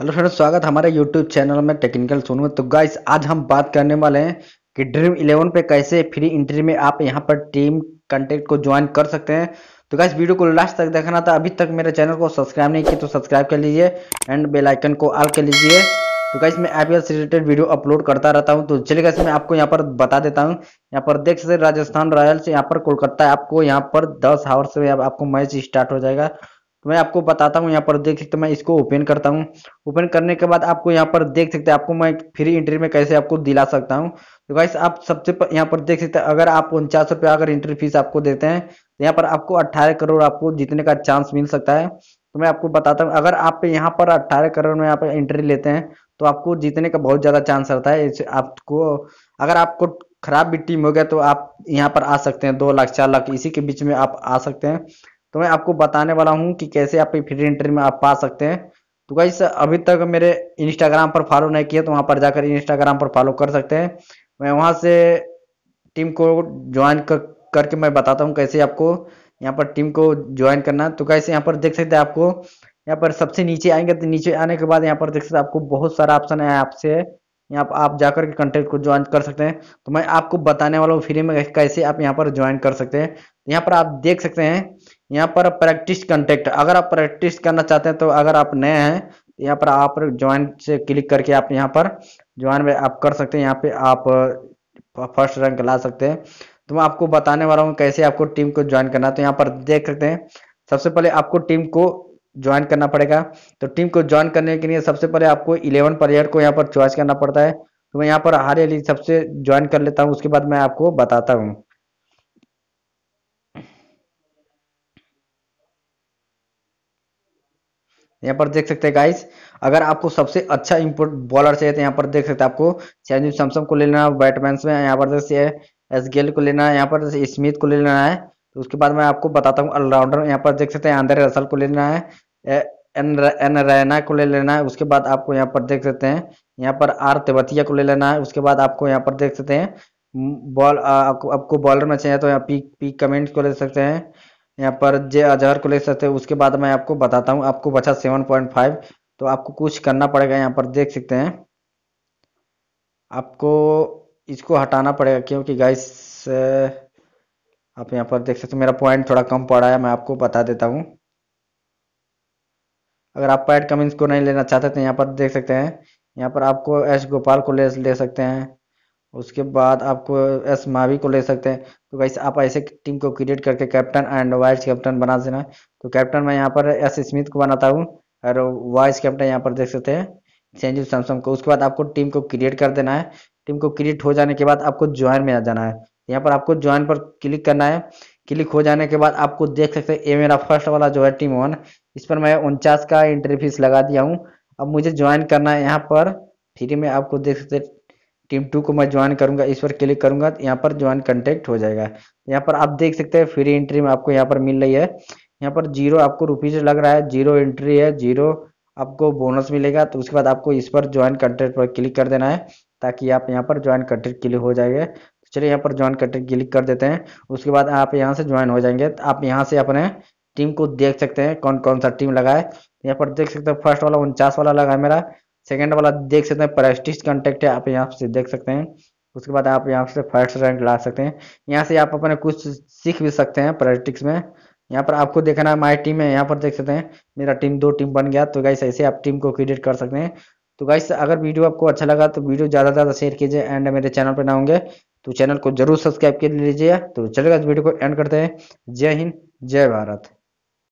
hello friends स्वागत हमारे YouTube channel में टेक्निकल सोन में तो गाइस आज हम बात करने वाले हैं कि ड्रीम इलेवन पे कैसे फ्री इंट्री में आप यहां पर टीम कंटेक्ट को ज्वाइन कर सकते हैं तो गाइस वीडियो को लास्ट तक देखना था अभी तक मेरे चैनल को सब्सक्राइब नहीं किया तो सब्सक्राइब कर लीजिए एंड बेलाइकन को ऑल कर लीजिए तो गाइस मैं आई से रिलेटेड वीडियो अपलोड करता रहता हूँ तो चलिए गाइस मैं आपको यहाँ पर बता देता हूँ यहाँ पर देख सकते राजस्थान रॉयल्स यहाँ पर कोलकाता आपको यहाँ पर दस हावर से आपको मैच स्टार्ट हो जाएगा तो मैं आपको बताता हूँ यहाँ पर देख सकते मैं इसको ओपन करता हूँ ओपन करने के बाद आपको यहाँ पर देख सकते हैं आपको मैं फ्री इंट्री में कैसे आपको दिला सकता हूँ तो गाइस आप सबसे यहाँ पर देख सकते हैं अगर आप उनचास रुपया अगर इंट्री फीस आपको देते हैं तो यहाँ पर आपको अट्ठारह करोड़ आपको जीतने का चांस मिल सकता है तो मैं आपको बताता हूँ अगर आप यहाँ पर अट्ठारह करोड़ में यहाँ पर एंट्री लेते हैं तो आपको जीतने का बहुत ज़्यादा चांस रहता है आपको अगर आपको खराब भी टीम हो गया तो आप यहाँ पर आ सकते हैं दो लाख चार लाख इसी के बीच में आप आ सकते हैं तो मैं आपको बताने वाला हूँ कि कैसे आप फ्री एंट्री में आप पा सकते हैं तो गाइस अभी तक मेरे इंस्टाग्राम पर फॉलो नहीं किया तो वहाँ पर जाकर इंस्टाग्राम पर फॉलो कर सकते हैं मैं वहाँ से टीम को ज्वाइन कर, करके मैं बताता हूँ कैसे आपको यहाँ पर टीम को ज्वाइन करना तो कैसे यहाँ पर देख सकते हैं आपको यहाँ पर सबसे नीचे आएंगे तो नीचे आने के बाद यहाँ पर देख सकते हैं आपको बहुत सारा ऑप्शन है आपसे यहाँ पर आप जाकर के कंटेंट को ज्वाइन कर सकते हैं तो मैं आपको बताने वाला हूँ फ्री में कैसे आप यहाँ पर ज्वाइन कर सकते हैं तो यहाँ पर आप देख सकते हैं यहाँ पर प्रैक्टिस कंटेक्ट अगर आप प्रैक्टिस करना चाहते हैं तो अगर आप नए हैं यहाँ पर आप ज्वाइन से क्लिक करके आप यहाँ पर ज्वाइन में आप कर सकते हैं यहाँ पे आप फर्स्ट रैंक ला सकते हैं तो मैं आपको बताने वाला हूँ कैसे आपको टीम को ज्वाइन करना है तो यहाँ पर देख सकते हैं सबसे पहले आपको टीम को ज्वाइन करना पड़ेगा तो टीम को ज्वाइन करने के लिए सबसे पहले आपको इलेवन प्लेयर को यहाँ पर चॉइस करना पड़ता है तो मैं यहाँ पर हर सबसे ज्वाइन कर लेता हूँ उसके बाद मैं आपको बताता हूँ यहाँ पर देख सकते हैं गाइस अगर आपको सबसे अच्छा इम्पोर्ट बॉलर चाहिए तो यहाँ पर देख सकते हैं आपको सैनजीव सैमसंग को लेना है बैटमैन में यहाँ पर जैसे एस गेल को लेना है यहाँ पर स्मिथ को लेना है तो उसके बाद मैं आपको बताता हूँ ऑलराउंडर यहाँ पर देख सकते हैं आंध्र रसल को लेना है एन एन रैना को ले लेना है उसके बाद आपको यहाँ पर देख सकते हैं यहाँ पर आर तेवतिया को ले लेना है उसके बाद आपको यहाँ पर देख सकते हैं बॉल आपको बॉलर में चाहिए तो यहाँ पी पी कमेंट को ले सकते हैं यहाँ पर जे अजहर को ले सकते हैं उसके बाद मैं आपको बताता हूँ आपको बचा सेवन पॉइंट फाइव तो आपको कुछ करना पड़ेगा यहाँ पर देख सकते हैं आपको इसको हटाना पड़ेगा क्योंकि गाइस आप यहाँ पर देख सकते मेरा पॉइंट थोड़ा कम पड़ा है मैं आपको बता देता हूँ अगर आप पैड कमिंस को नहीं लेना चाहते तो यहाँ पर देख सकते हैं यहाँ पर आपको एस गोपाल को ले ले सकते हैं उसके बाद आपको एस मावी को ले सकते हैं तो वैसे आप ऐसे टीम को क्रिएट करके कैप्टन एंड वाइस कैप्टन बना देना है तो कैप्टन मैं यहाँ पर एस स्मिथ को बनाता हूँ और वाइस कैप्टन यहाँ पर देख सकते हैं संजीव सैमसंग को उसके बाद आपको टीम को क्रिएट कर देना है टीम को क्रिएट हो जाने के बाद आपको ज्वाइन में आ जाना है यहाँ पर आपको ज्वाइन पर क्लिक करना है क्लिक हो जाने के बाद आपको देख सकते हैं ये मेरा फर्स्ट वाला जो है टीम वन इस पर मैं उनचास का एंट्री फीस लगा दिया हूँ अब मुझे ज्वाइन करना है यहाँ पर फ्री में आपको देख सकते टीम टू को मैं ज्वाइन करूंगा इस पर क्लिक करूंगा तो यहाँ पर ज्वाइन कंटेक्ट हो जाएगा यहाँ पर आप देख सकते हैं फ्री एंट्री में आपको यहाँ पर मिल रही है यहाँ पर जीरो आपको रुपीज लग रहा है जीरो एंट्री है जीरो आपको बोनस मिलेगा तो उसके बाद आपको इस पर ज्वाइन कंटेक्ट पर क्लिक कर देना है ताकि आप यहाँ पर ज्वाइन कंटेक्ट क्लिक हो जाएगा तो चलिए यहाँ पर ज्वाइन कंटेक्ट क्लिक कर देते हैं उसके बाद आप यहाँ से ज्वाइन हो जाएंगे तो आप यहाँ से अपने टीम को देख सकते हैं कौन कौन सा टीम लगा है यहाँ पर देख सकते हैं फर्स्ट वाला उनचास वाला लगा है मेरा सेकेंड वाला देख सकते हैं प्रेस्टिज कॉन्टेक्ट है आप यहाँ से देख सकते हैं उसके बाद आप यहाँ से फर्स्ट रैंक ला सकते हैं यहाँ से आप अपने कुछ सीख भी सकते हैं प्रेस्टिक्स में यहाँ पर आपको देखना है माई टीम है यहाँ पर देख सकते हैं मेरा टीम दो टीम बन गया तो गाइस ऐसे आप टीम को क्रिएट कर सकते हैं तो गाइस अगर वीडियो आपको अच्छा लगा तो वीडियो ज़्यादा से ज़्यादा शेयर कीजिए एंड मेरे चैनल पर ना होंगे तो चैनल को जरूर सब्सक्राइब कर लीजिए तो चलेगा इस वीडियो को एंड करते हैं जय हिंद जय भारत